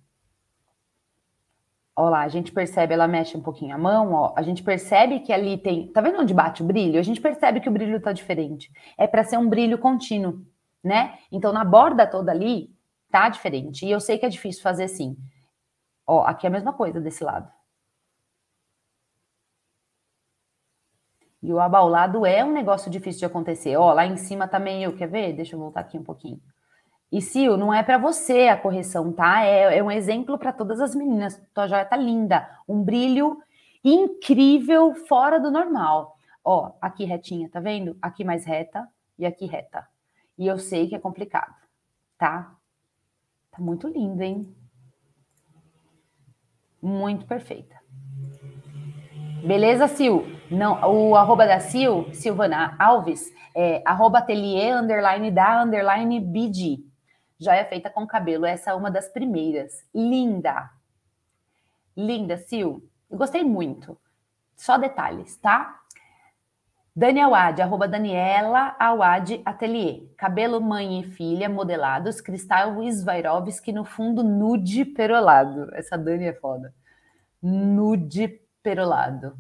Speaker 1: Ó lá, a gente percebe, ela mexe um pouquinho a mão, ó. A gente percebe que ali tem. Tá vendo onde bate o brilho? A gente percebe que o brilho tá diferente. É para ser um brilho contínuo, né? Então, na borda toda ali, tá diferente. E eu sei que é difícil fazer assim. Ó, aqui é a mesma coisa desse lado. E o abaulado é um negócio difícil de acontecer. Ó, lá em cima tá eu quer ver? Deixa eu voltar aqui um pouquinho. E Sil, não é para você a correção, tá? É, é um exemplo para todas as meninas. Tua joia tá linda, um brilho incrível, fora do normal. Ó, aqui retinha, tá vendo? Aqui mais reta e aqui reta. E eu sei que é complicado, tá? Tá muito linda, hein? Muito perfeita. Beleza, Sil? Não, o arroba da Sil, Silvana Alves, é arroba ateliê, underline da, underline BD. Joia é feita com cabelo, essa é uma das primeiras. Linda! Linda, Sil. gostei muito. Só detalhes, tá? Dani Awad, arroba Daniela Awad Atelier. Cabelo mãe e filha, modelados, cristal Svairovski no fundo nude perolado. Essa Dani é foda. Nude perolado.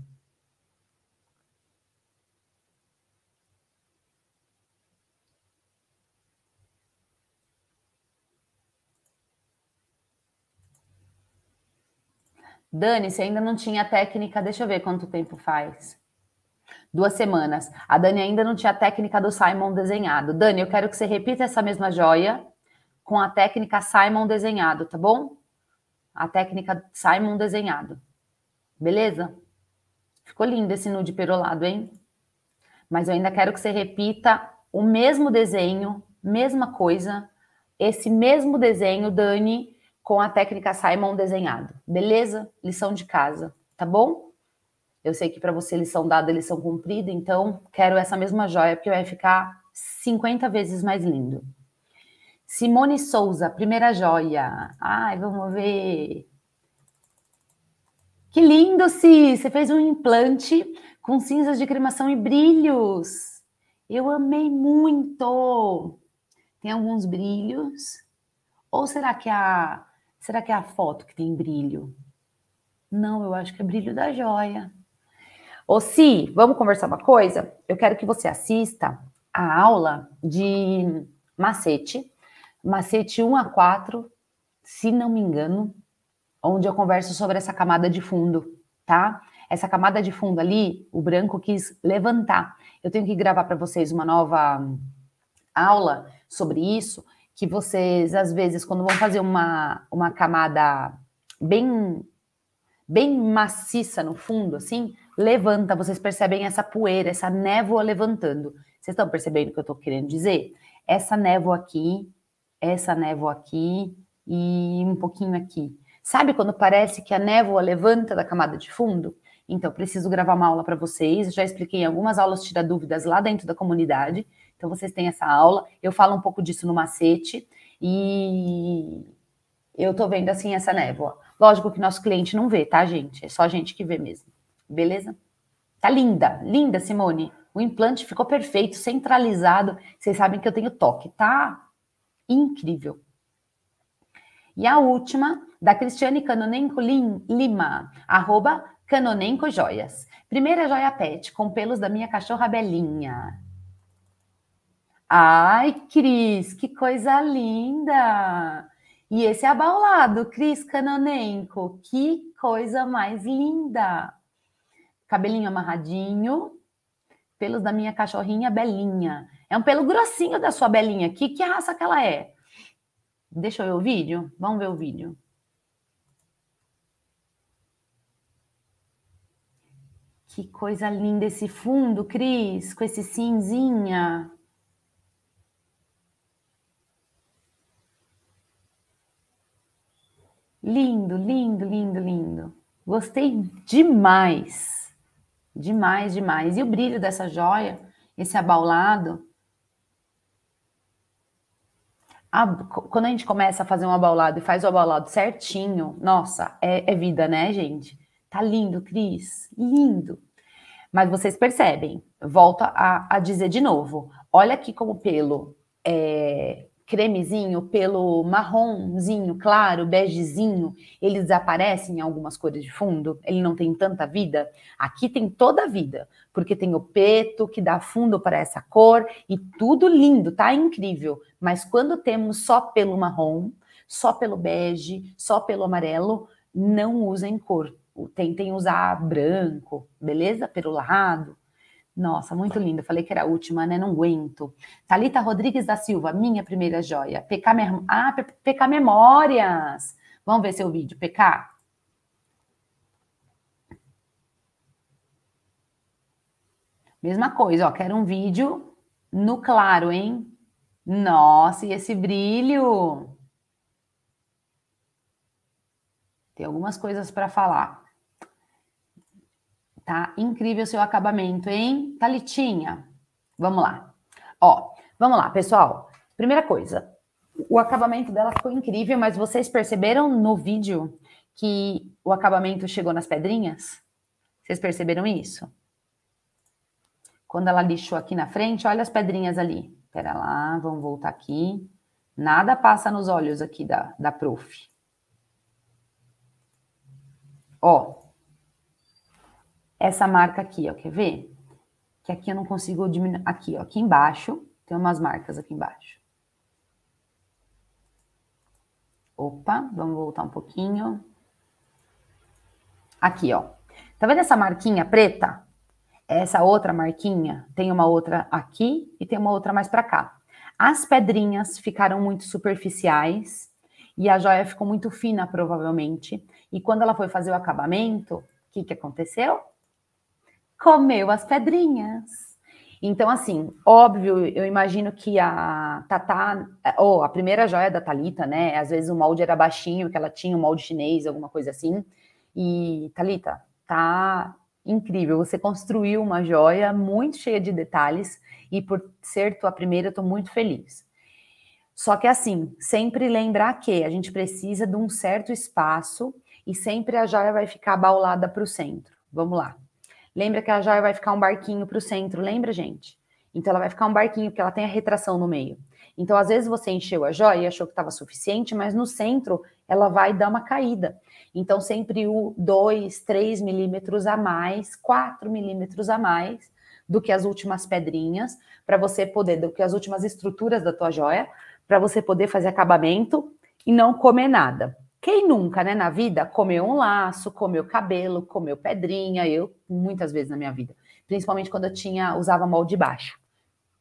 Speaker 1: Dani, você ainda não tinha técnica, deixa eu ver quanto tempo faz duas semanas. A Dani ainda não tinha a técnica do Simon desenhado. Dani, eu quero que você repita essa mesma joia com a técnica Simon desenhado, tá bom? A técnica Simon desenhado. Beleza? Ficou lindo esse nude perolado, hein? Mas eu ainda quero que você repita o mesmo desenho, mesma coisa, esse mesmo desenho, Dani, com a técnica Simon desenhado. Beleza? Lição de casa, tá bom? Eu sei que para você eles são dados, eles são cumpridos. então quero essa mesma joia, porque vai ficar 50 vezes mais lindo. Simone Souza, primeira joia. Ai, vamos ver. Que lindo, Si! Você fez um implante com cinzas de cremação e brilhos. Eu amei muito. Tem alguns brilhos. Ou será que é a será que é a foto que tem brilho? Não, eu acho que é brilho da joia. Ô, Si, vamos conversar uma coisa? Eu quero que você assista a aula de macete, macete 1 a 4, se não me engano, onde eu converso sobre essa camada de fundo, tá? Essa camada de fundo ali, o branco quis levantar. Eu tenho que gravar para vocês uma nova aula sobre isso, que vocês, às vezes, quando vão fazer uma, uma camada bem, bem maciça no fundo, assim, levanta, vocês percebem essa poeira, essa névoa levantando. Vocês estão percebendo o que eu estou querendo dizer? Essa névoa aqui, essa névoa aqui e um pouquinho aqui. Sabe quando parece que a névoa levanta da camada de fundo? Então, preciso gravar uma aula para vocês. Já expliquei em algumas aulas tirar dúvidas lá dentro da comunidade. Então, vocês têm essa aula. Eu falo um pouco disso no macete. E eu estou vendo assim essa névoa. Lógico que nosso cliente não vê, tá, gente? É só a gente que vê mesmo. Beleza? Tá linda, linda, Simone. O implante ficou perfeito, centralizado. Vocês sabem que eu tenho toque, tá? Incrível. E a última, da Cristiane Canonenco Lima, arroba Canonenco Joias. Primeira joia pet, com pelos da minha cachorra Belinha. Ai, Cris, que coisa linda! E esse é abaulado, Cris Canonenco. Que coisa mais linda! cabelinho amarradinho, pelos da minha cachorrinha Belinha. É um pelo grossinho da sua Belinha aqui. Que raça que ela é? Deixa eu ver o vídeo. Vamos ver o vídeo. Que coisa linda esse fundo, Cris, com esse cinzinha. Lindo, lindo, lindo, lindo. Gostei demais. Demais, demais. E o brilho dessa joia, esse abaulado. A, quando a gente começa a fazer um abaulado e faz o abaulado certinho, nossa, é, é vida, né, gente? Tá lindo, Cris. Lindo. Mas vocês percebem, volto a, a dizer de novo: olha aqui como o pelo é, cremezinho, pelo marronzinho, claro, begezinho, ele desaparece em algumas cores de fundo? Ele não tem tanta vida? Aqui tem toda a vida, porque tem o preto que dá fundo para essa cor e tudo lindo, tá incrível. Mas quando temos só pelo marrom, só pelo bege, só pelo amarelo, não usem cor. Tentem usar branco, beleza? Perolado, nossa, muito lindo. Falei que era a última, né? Não aguento. Talita Rodrigues da Silva, minha primeira joia. PK Mer... Ah, PK Memórias. Vamos ver seu vídeo, PK. Mesma coisa, ó. Quero um vídeo no claro, hein? Nossa, e esse brilho? Tem algumas coisas para falar tá? Incrível seu acabamento, hein? Talitinha, vamos lá. Ó, vamos lá, pessoal. Primeira coisa, o acabamento dela ficou incrível, mas vocês perceberam no vídeo que o acabamento chegou nas pedrinhas? Vocês perceberam isso? Quando ela lixou aqui na frente, olha as pedrinhas ali. Pera lá, vamos voltar aqui. Nada passa nos olhos aqui da, da prof. Ó, essa marca aqui, ó, quer ver? Que aqui eu não consigo diminuir, aqui, ó, aqui embaixo, tem umas marcas aqui embaixo. Opa, vamos voltar um pouquinho. Aqui, ó. Tá vendo essa marquinha preta? Essa outra marquinha tem uma outra aqui e tem uma outra mais para cá. As pedrinhas ficaram muito superficiais e a joia ficou muito fina, provavelmente. E quando ela foi fazer o acabamento, o que, que aconteceu? comeu as pedrinhas. Então, assim, óbvio, eu imagino que a Tatá, eh, ou a primeira joia da Talita, né? Às vezes o molde era baixinho, que ela tinha um molde chinês, alguma coisa assim. E, Talita, tá incrível. Você construiu uma joia muito cheia de detalhes e por ser tua primeira, eu tô muito feliz. Só que assim, sempre lembrar que a gente precisa de um certo espaço e sempre a joia vai ficar baulada para o centro. Vamos lá. Lembra que a joia vai ficar um barquinho para o centro, lembra, gente? Então ela vai ficar um barquinho, porque ela tem a retração no meio. Então, às vezes, você encheu a joia e achou que estava suficiente, mas no centro ela vai dar uma caída. Então, sempre o 2, 3 milímetros a mais, 4 milímetros a mais do que as últimas pedrinhas, para você poder, do que as últimas estruturas da tua joia, para você poder fazer acabamento e não comer nada. Quem nunca, né, na vida, comeu um laço, comeu cabelo, comeu pedrinha, eu muitas vezes na minha vida, principalmente quando eu tinha usava molde baixo,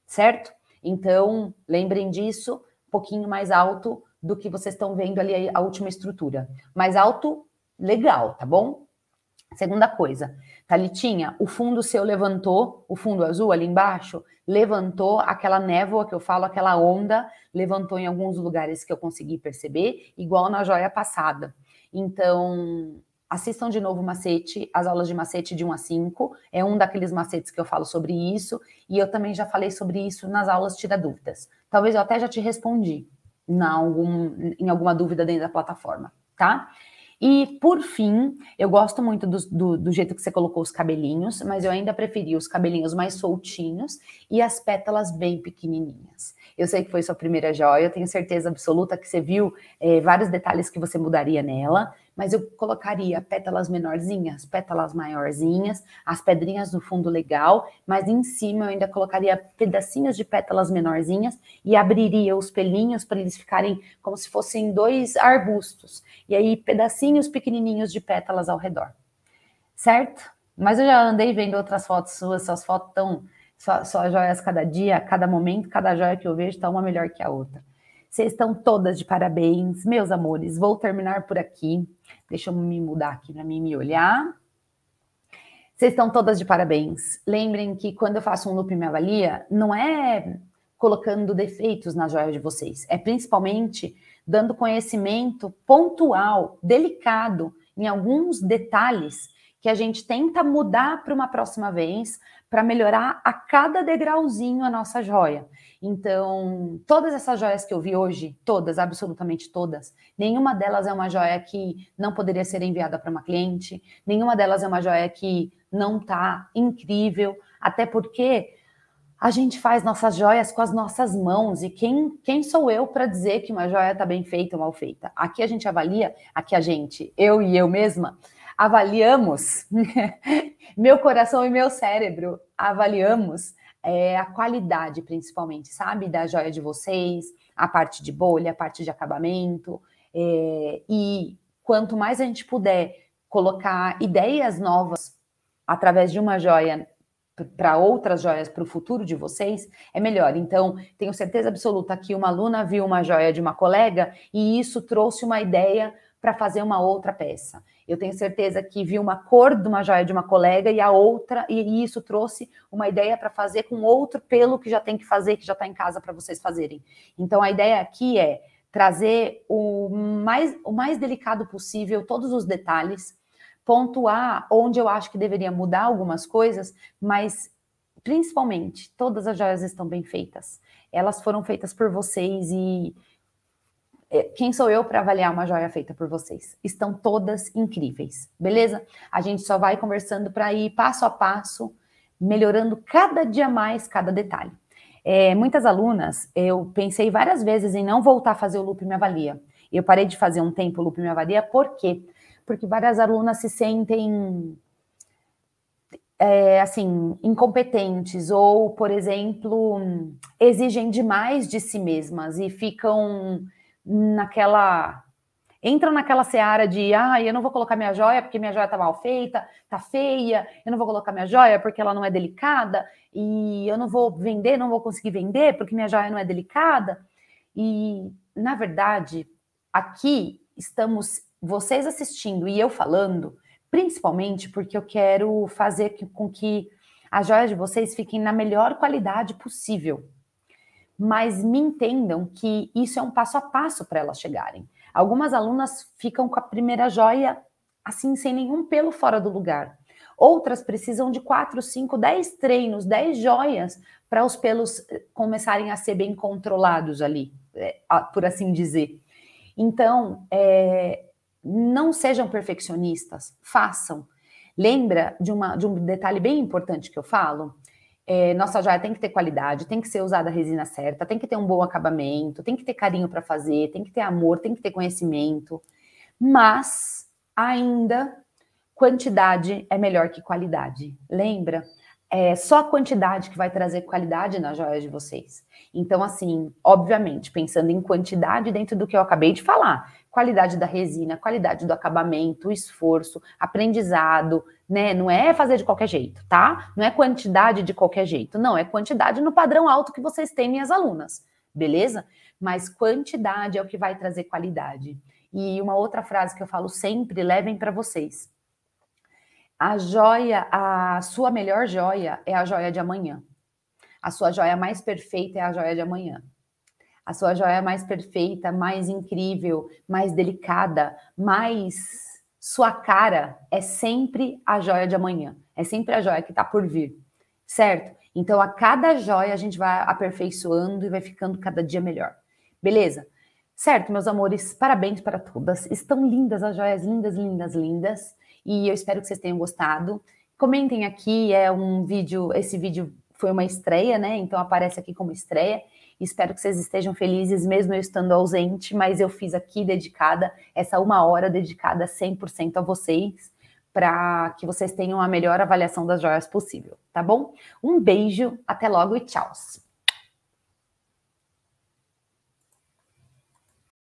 Speaker 1: certo? Então, lembrem disso, um pouquinho mais alto do que vocês estão vendo ali a última estrutura. Mais alto, legal, tá bom? Segunda coisa, Talitinha, o fundo seu levantou, o fundo azul ali embaixo, levantou aquela névoa que eu falo, aquela onda levantou em alguns lugares que eu consegui perceber, igual na joia passada. Então, assistam de novo o macete, as aulas de macete de 1 a 5, é um daqueles macetes que eu falo sobre isso, e eu também já falei sobre isso nas aulas Tira Dúvidas. Talvez eu até já te respondi na algum, em alguma dúvida dentro da plataforma, tá? E, por fim, eu gosto muito do, do, do, jeito que você colocou os cabelinhos, mas eu ainda preferi os cabelinhos mais soltinhos e as pétalas bem pequenininhas. Eu sei que foi sua primeira joia, eu tenho certeza absoluta que você viu é, vários detalhes que você mudaria nela, mas eu colocaria pétalas menorzinhas, pétalas maiorzinhas, as pedrinhas no fundo legal, mas em cima eu ainda colocaria pedacinhos de pétalas menorzinhas e abriria os pelinhos para eles ficarem como se fossem dois arbustos, e aí pedacinhos pequenininhos de pétalas ao redor. Certo? Mas eu já andei vendo outras fotos suas, suas fotos tão só, só joias cada dia, a cada momento, cada joia que eu vejo está uma melhor que a outra. Vocês estão todas de parabéns, meus amores. Vou terminar por aqui. Deixa eu me mudar aqui para mim me olhar. Vocês estão todas de parabéns. Lembrem que quando eu faço um loop me avalia, não é colocando defeitos na joia de vocês, é principalmente dando conhecimento pontual, delicado, em alguns detalhes que a gente tenta mudar para uma próxima vez, para melhorar a cada degrauzinho a nossa joia. Então, todas essas joias que eu vi hoje, todas, absolutamente todas, nenhuma delas é uma joia que não poderia ser enviada para uma cliente, nenhuma delas é uma joia que não tá incrível, até porque a gente faz nossas joias com as nossas mãos e quem, quem sou eu para dizer que uma joia está bem feita ou mal feita? Aqui a gente avalia, aqui a gente, eu e eu mesma, avaliamos, meu coração e meu cérebro avaliamos é, a qualidade, principalmente, sabe? Da joia de vocês, a parte de bolha, a parte de acabamento. É, e quanto mais a gente puder colocar ideias novas através de uma joia para outras joias para o futuro de vocês, é melhor. Então, tenho certeza absoluta que uma aluna viu uma joia de uma colega e isso trouxe uma ideia para fazer uma outra peça. Eu tenho certeza que vi uma cor de uma joia de uma colega e a outra, e isso trouxe uma ideia para fazer com outro pelo que já tem que fazer, que já está em casa para vocês fazerem. Então a ideia aqui é trazer o mais, o mais delicado possível todos os detalhes, pontuar onde eu acho que deveria mudar algumas coisas, mas principalmente todas as joias estão bem feitas. Elas foram feitas por vocês e é, quem sou eu para avaliar uma joia feita por vocês? Estão todas incríveis, beleza? A gente só vai conversando para ir passo a passo, melhorando cada dia mais cada detalhe. É, muitas alunas, eu pensei várias vezes em não voltar a fazer o loop me avalia. Eu parei de fazer um tempo o loop me avalia, por quê? Porque várias alunas se sentem é, assim, incompetentes ou, por exemplo, exigem demais de si mesmas e ficam naquela entra naquela seara de ah, eu não vou colocar minha joia porque minha joia tá mal feita, tá feia, eu não vou colocar minha joia porque ela não é delicada, e eu não vou vender, não vou conseguir vender porque minha joia não é delicada. E na verdade, aqui estamos vocês assistindo e eu falando, principalmente porque eu quero fazer com que as joias de vocês fiquem na melhor qualidade possível mas me entendam que isso é um passo a passo para elas chegarem. Algumas alunas ficam com a primeira joia assim, sem nenhum pelo fora do lugar. Outras precisam de 4, 5, 10 treinos, 10 joias para os pelos eh, começarem a ser bem controlados ali, eh, por assim dizer. Então, é, não sejam perfeccionistas, façam. Lembra de, uma, de um detalhe bem importante que eu falo? é, nossa joia tem que ter qualidade, tem que ser usada a resina certa, tem que ter um bom acabamento, tem que ter carinho para fazer, tem que ter amor, tem que ter conhecimento. Mas ainda quantidade é melhor que qualidade. Lembra? É só a quantidade que vai trazer qualidade na joia de vocês. Então, assim, obviamente, pensando em quantidade dentro do que eu acabei de falar, qualidade da resina, qualidade do acabamento, esforço, aprendizado, né? Não é fazer de qualquer jeito, tá? Não é quantidade de qualquer jeito, não, é quantidade no padrão alto que vocês têm, minhas alunas, beleza? Mas quantidade é o que vai trazer qualidade. E uma outra frase que eu falo sempre, levem para vocês. A joia, a sua melhor joia é a joia de amanhã. A sua joia mais perfeita é a joia de amanhã. A sua joia mais perfeita, mais incrível, mais delicada, mais sua cara é sempre a joia de amanhã, é sempre a joia que está por vir, certo? Então, a cada joia a gente vai aperfeiçoando e vai ficando cada dia melhor, beleza? Certo, meus amores, parabéns para todas. Estão lindas as joias, lindas, lindas, lindas. E eu espero que vocês tenham gostado. Comentem aqui, é um vídeo, esse vídeo foi uma estreia, né? Então aparece aqui como estreia. Espero que vocês estejam felizes, mesmo eu estando ausente, mas eu fiz aqui dedicada, essa uma hora dedicada 100% a vocês, para que vocês tenham a melhor avaliação das joias possível, tá bom? Um beijo, até logo e tchau!